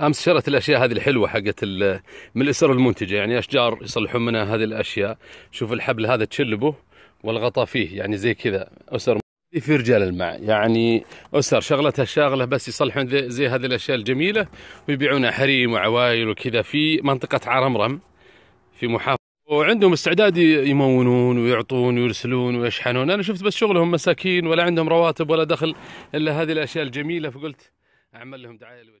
امس شرت الاشياء هذه الحلوه حقت من الاسر المنتجه يعني اشجار يصلحون منها هذه الاشياء شوف الحبل هذا تشلبه والغطاء فيه يعني زي كذا اسر في رجال المع يعني اسر شغلتها شاغله بس يصلحون زي, هذه الاشياء الجميله ويبيعونها حريم وعوايل وكذا في منطقه عرمرم في محافظه وعندهم استعداد يمونون ويعطون ويرسلون ويشحنون انا شفت بس شغلهم مساكين ولا عندهم رواتب ولا دخل الا هذه الاشياء الجميله فقلت اعمل لهم دعايه للوجه